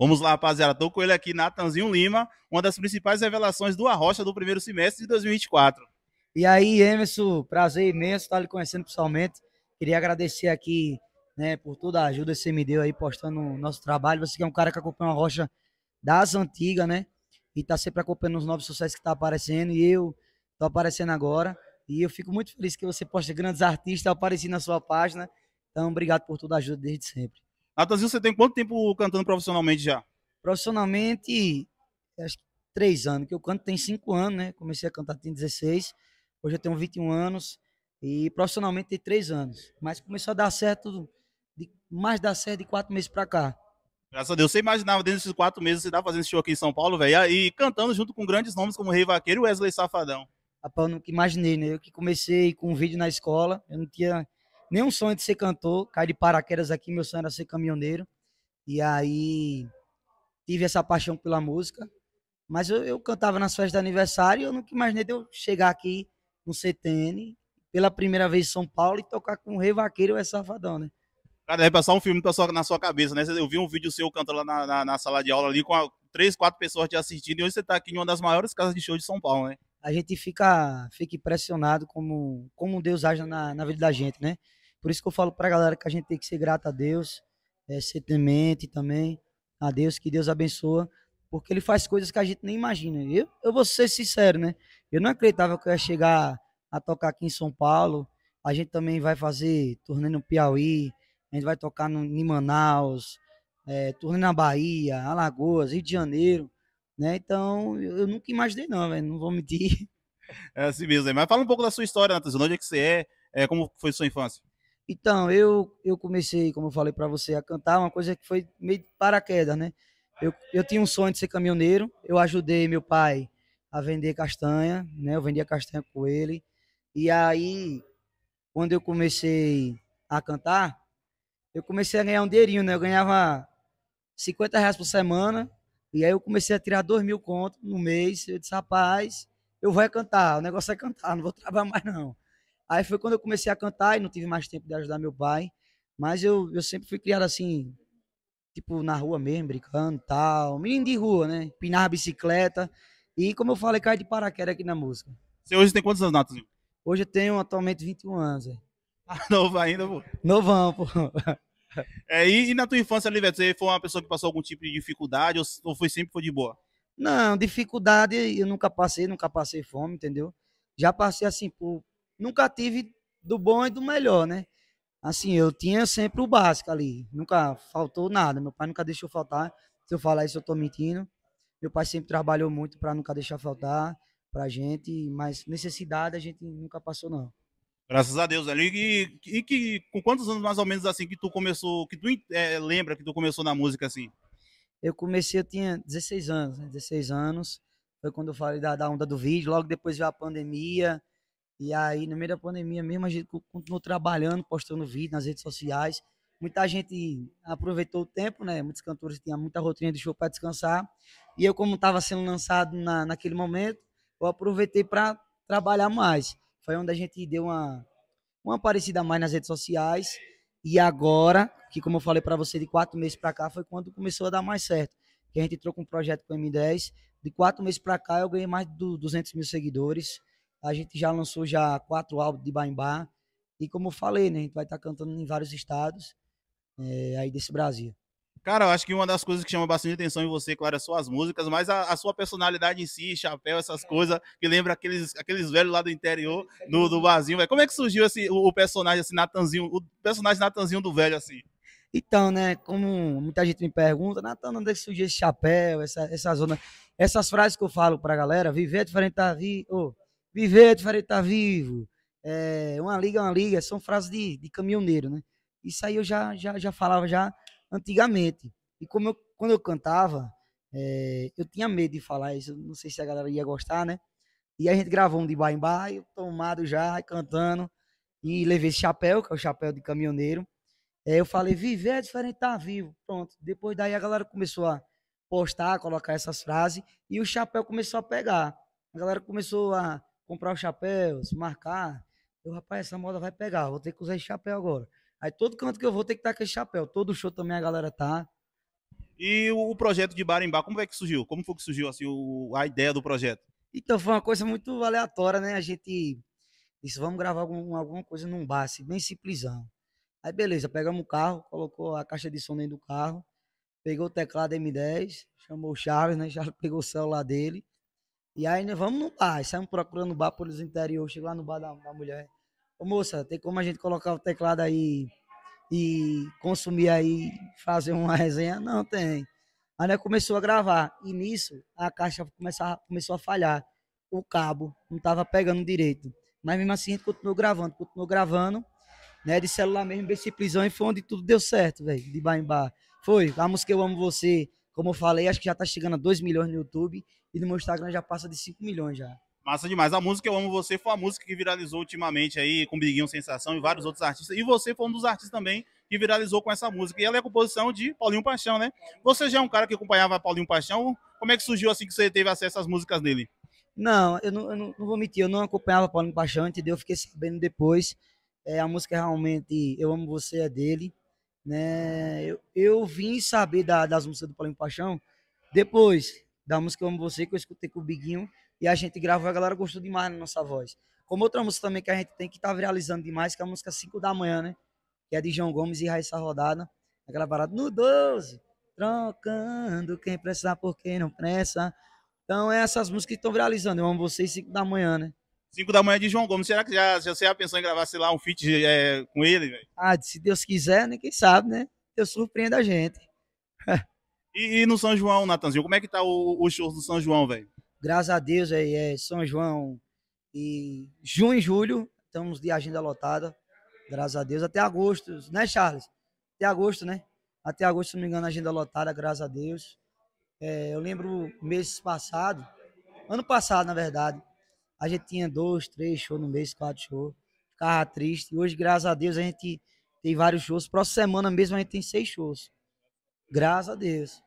Vamos lá, rapaziada. Tô com ele aqui, Natanzinho Lima, uma das principais revelações do Arrocha do primeiro semestre de 2024. E aí, Emerson, prazer imenso estar lhe conhecendo pessoalmente. Queria agradecer aqui, né, por toda a ajuda que você me deu aí postando o nosso trabalho. Você que é um cara que acompanha a Rocha das antigas, né? E tá sempre acompanhando os novos sucessos que tá aparecendo. E eu tô aparecendo agora. E eu fico muito feliz que você posta grandes artistas aparecendo na sua página. Então, obrigado por toda a ajuda desde sempre. Natanzinho, você tem quanto tempo cantando profissionalmente já? Profissionalmente, acho que três anos, que eu canto tem cinco anos, né? Comecei a cantar tem 16, hoje eu tenho 21 anos e profissionalmente tem três anos. Mas começou a dar certo, de, mais dar certo de quatro meses pra cá. Graças a Deus, você imaginava dentro desses quatro meses você tá fazendo esse show aqui em São Paulo, velho, e cantando junto com grandes nomes como Rei Vaqueiro e Wesley Safadão. Rapaz, eu nunca imaginei, né? Eu que comecei com um vídeo na escola, eu não tinha nenhum sonho de ser cantor, caí de paraquedas aqui, meu sonho era ser caminhoneiro. E aí tive essa paixão pela música. Mas eu, eu cantava nas festas de aniversário e eu nunca imaginei de eu chegar aqui no CTN, pela primeira vez em São Paulo, e tocar com o Rei Vaqueiro ou é Safadão, né? Cara, deve passar um filme na sua cabeça, né? Eu vi um vídeo seu cantando lá na, na, na sala de aula ali com a, três, quatro pessoas te assistindo, e hoje você está aqui em uma das maiores casas de show de São Paulo, né? A gente fica, fica impressionado como, como Deus age na, na vida da gente, né? Por isso que eu falo pra galera que a gente tem que ser grato a Deus, é, ser temente também a Deus, que Deus abençoa, porque ele faz coisas que a gente nem imagina. Eu, eu vou ser sincero, né? Eu não acreditava que eu ia chegar a tocar aqui em São Paulo. A gente também vai fazer turnê no Piauí, a gente vai tocar no, em Manaus, é, turnê na Bahia, Alagoas, Rio de Janeiro, né? Então, eu, eu nunca imaginei não, velho, não vou mentir. É assim mesmo, né? mas fala um pouco da sua história, Natas, onde é que você é, é como foi sua infância? Então, eu, eu comecei, como eu falei para você, a cantar, uma coisa que foi meio paraquedas, né? Eu, eu tinha um sonho de ser caminhoneiro, eu ajudei meu pai a vender castanha, né? Eu vendia castanha com ele. E aí, quando eu comecei a cantar, eu comecei a ganhar um dinheirinho, né? Eu ganhava 50 reais por semana, e aí eu comecei a tirar 2 mil contos no mês. Eu disse, rapaz, eu vou é cantar, o negócio é cantar, não vou trabalhar mais não. Aí foi quando eu comecei a cantar e não tive mais tempo de ajudar meu pai. Mas eu, eu sempre fui criado assim, tipo, na rua mesmo, brincando tal. Menino de rua, né? Pinar bicicleta. E como eu falei, cai de paraquedas aqui na música. Você hoje tem quantos anos, Natanzinho? Hoje eu tenho atualmente 21 anos. Véio. Ah, novo ainda, pô? Novão, pô. É, e, e, na tua infância ali, você foi uma pessoa que passou algum tipo de dificuldade ou, ou foi sempre foi de boa? Não, dificuldade eu nunca passei, nunca passei fome, entendeu? Já passei assim por nunca tive do bom e do melhor, né? Assim, eu tinha sempre o básico ali, nunca faltou nada. Meu pai nunca deixou faltar. Se eu falar isso, eu tô mentindo. Meu pai sempre trabalhou muito para nunca deixar faltar pra gente, mas necessidade a gente nunca passou, não. Graças a Deus ali. E, e que com quantos anos mais ou menos assim que tu começou, que tu é, lembra que tu começou na música assim? Eu comecei, eu tinha 16 anos, né? 16 anos. Foi quando eu falei da, da onda do vídeo, logo depois veio a pandemia, e aí, no meio da pandemia mesmo, a gente continuou trabalhando, postando vídeo nas redes sociais. Muita gente aproveitou o tempo, né? Muitos cantores tinham muita rotina de show para descansar. E eu, como estava sendo lançado na, naquele momento, eu aproveitei para trabalhar mais. Foi onde a gente deu uma, uma aparecida mais nas redes sociais. E agora, que como eu falei para você, de quatro meses para cá, foi quando começou a dar mais certo. Que a gente entrou com um projeto com o M10. De quatro meses para cá, eu ganhei mais de 200 mil seguidores. A gente já lançou já quatro álbuns de Baimbá. E como eu falei, né? A gente vai estar tá cantando em vários estados é, aí desse Brasil. Cara, eu acho que uma das coisas que chama bastante atenção em você, claro, é suas músicas, mas a, a sua personalidade em si, chapéu, essas coisas, que lembra aqueles, aqueles velhos lá do interior, do, do vazio Como é que surgiu esse, o, o personagem, assim, Natanzinho, o personagem Natanzinho do velho, assim? Então, né, como muita gente me pergunta, Natan, onde é que surgiu esse chapéu, essa, essa zona? Essas frases que eu falo pra galera, viver é diferente da vida, oh, Viver é diferente de estar tá vivo. É, uma liga é uma liga. São frases de, de caminhoneiro, né? Isso aí eu já, já, já falava já antigamente. E como eu, quando eu cantava, é, eu tinha medo de falar isso. Não sei se a galera ia gostar, né? E a gente gravou um de baimbá, eu tomado já, cantando. E levei esse chapéu, que é o chapéu de caminhoneiro. É, eu falei, viver é diferente de tá estar vivo. Pronto. Depois daí a galera começou a postar, colocar essas frases. E o chapéu começou a pegar. A galera começou a comprar chapéu, chapéus, marcar. Eu, rapaz, essa moda vai pegar, vou ter que usar esse chapéu agora. Aí todo canto que eu vou ter que estar tá com esse chapéu. Todo show também a galera tá. E o projeto de bar em bar, como é que surgiu? Como foi que surgiu assim, o, a ideia do projeto? Então, foi uma coisa muito aleatória, né? A gente disse, vamos gravar algum, alguma coisa num bar, assim, bem simplesão. Aí, beleza, pegamos o carro, colocou a caixa de som dentro do carro, pegou o teclado M10, chamou o Charles, né? Charles pegou o celular dele, e aí nós né, vamos no bar, saímos procurando bar pelos interiores, chegou lá no bar da, da mulher. Ô moça, tem como a gente colocar o teclado aí e consumir aí, fazer uma resenha? Não, tem. Aí nós começou a gravar. E nisso, a caixa começava, começou a falhar. O cabo não estava pegando direito. Mas mesmo assim a gente continuou gravando, continuou gravando, né? De celular mesmo, bem simplesão, e foi onde tudo deu certo, velho. De bar em bar. Foi, a música Eu Amo Você, como eu falei, acho que já tá chegando a 2 milhões no YouTube e no meu Instagram já passa de 5 milhões já. Massa demais. A música Eu Amo Você foi a música que viralizou ultimamente aí com Biguinho Sensação e vários outros artistas. E você foi um dos artistas também que viralizou com essa música. E ela é a composição de Paulinho Paixão, né? Você já é um cara que acompanhava Paulinho Paixão. Como é que surgiu assim que você teve acesso às músicas dele? Não, eu não, eu não, não vou mentir, eu não acompanhava Paulinho Paixão, entendeu? Eu fiquei sabendo depois. É, a música realmente Eu Amo Você é dele né? Eu, eu vim saber da, das músicas do Paulinho Paixão depois da música Amo Você, que eu escutei com o Biguinho, e a gente gravou, a galera gostou demais da nossa voz. Como outra música também que a gente tem que tá viralizando demais, que é a música 5 da manhã, né? Que é de João Gomes e Raíssa Rodada. Aquela parada no 12, trocando quem pressa por quem não pressa. Então, é essas músicas que estão viralizando. Eu amo vocês 5 da manhã, né? 5 da manhã de João Gomes. Será que já, já você já pensou em gravar, sei lá, um feat é, com ele, velho? Ah, se Deus quiser, né? Quem sabe, né? Deus surpreende a gente. e, e, no São João, Natanzinho, como é que tá o, o show do São João, velho? Graças a Deus, aí é São João e junho e julho, estamos de agenda lotada. Graças a Deus, até agosto, né, Charles? Até agosto, né? Até agosto, se não me engano, agenda lotada, graças a Deus. É, eu lembro meses passados, ano passado, na verdade, a gente tinha dois, três shows no mês, quatro shows. Ficava triste. E hoje, graças a Deus, a gente tem vários shows. Próxima semana mesmo a gente tem seis shows. Graças a Deus.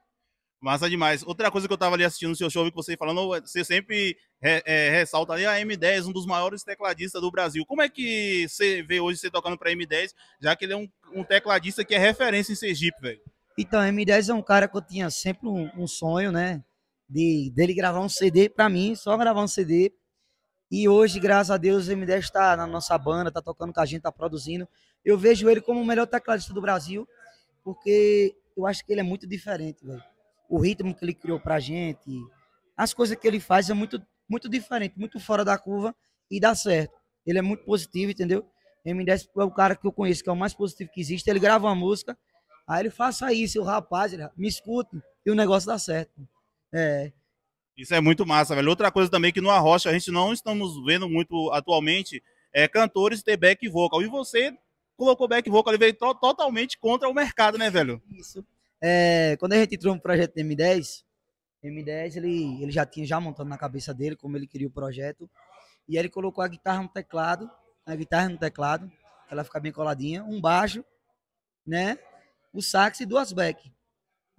Massa demais. Outra coisa que eu tava ali assistindo no seu show, e que você falando, você sempre é, é, ressalta ali a M10, um dos maiores tecladistas do Brasil. Como é que você vê hoje você tocando pra M10, já que ele é um, um tecladista que é referência em Sergipe, velho? Então, M10 é um cara que eu tinha sempre um, um, sonho, né? De dele gravar um CD pra mim, só gravar um CD. E hoje, graças a Deus, o M10 está na nossa banda, está tocando com a gente, está produzindo. Eu vejo ele como o melhor tecladista do Brasil, porque eu acho que ele é muito diferente, velho. O ritmo que ele criou pra gente, as coisas que ele faz é muito, muito diferente, muito fora da curva e dá certo. Ele é muito positivo, entendeu? M10 é o cara que eu conheço, que é o mais positivo que existe. Ele grava uma música, aí ele faça isso, o rapaz, ele, me escute, e o negócio dá certo. É, isso é muito massa, velho. Outra coisa também é que no Arrocha a gente não estamos vendo muito atualmente é cantores ter back vocal. E você colocou back vocal, e veio to totalmente contra o mercado, né, velho? Isso. É, quando a gente entrou no projeto M10, M10 ele, ele já tinha já montado na cabeça dele como ele queria o projeto. E aí ele colocou a guitarra no teclado, a guitarra no teclado, ela fica bem coladinha, um baixo, né? O sax e duas back.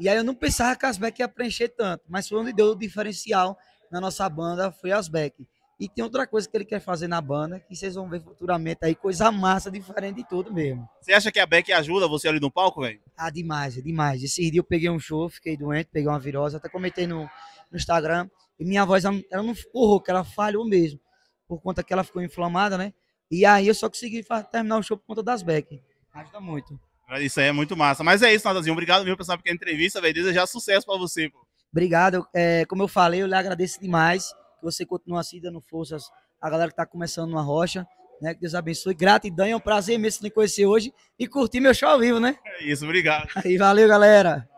E aí eu não pensava que as Beck ia preencher tanto, mas foi onde deu o diferencial na nossa banda, foi as Beck. E tem outra coisa que ele quer fazer na banda, que vocês vão ver futuramente aí, coisa massa, diferente de tudo mesmo. Você acha que a Beck ajuda você ali no palco, velho? Ah, demais, é demais. Esse dia eu peguei um show, fiquei doente, peguei uma virose, até comentei no, no Instagram, e minha voz, ela não ficou rouca, ela falhou mesmo, por conta que ela ficou inflamada, né? E aí eu só consegui terminar o show por conta das Beck. Ajuda muito. Isso aí é muito massa. Mas é isso, Natazinho. Obrigado mesmo por porque a entrevista, velho. Desejar sucesso para você, pô. Obrigado. É, como eu falei, eu lhe agradeço demais que você continua assim dando forças à galera que está começando na rocha. Né? Que Deus abençoe. Gratidão, é um prazer mesmo te conhecer hoje e curtir meu show ao vivo, né? É isso, obrigado. E valeu, galera.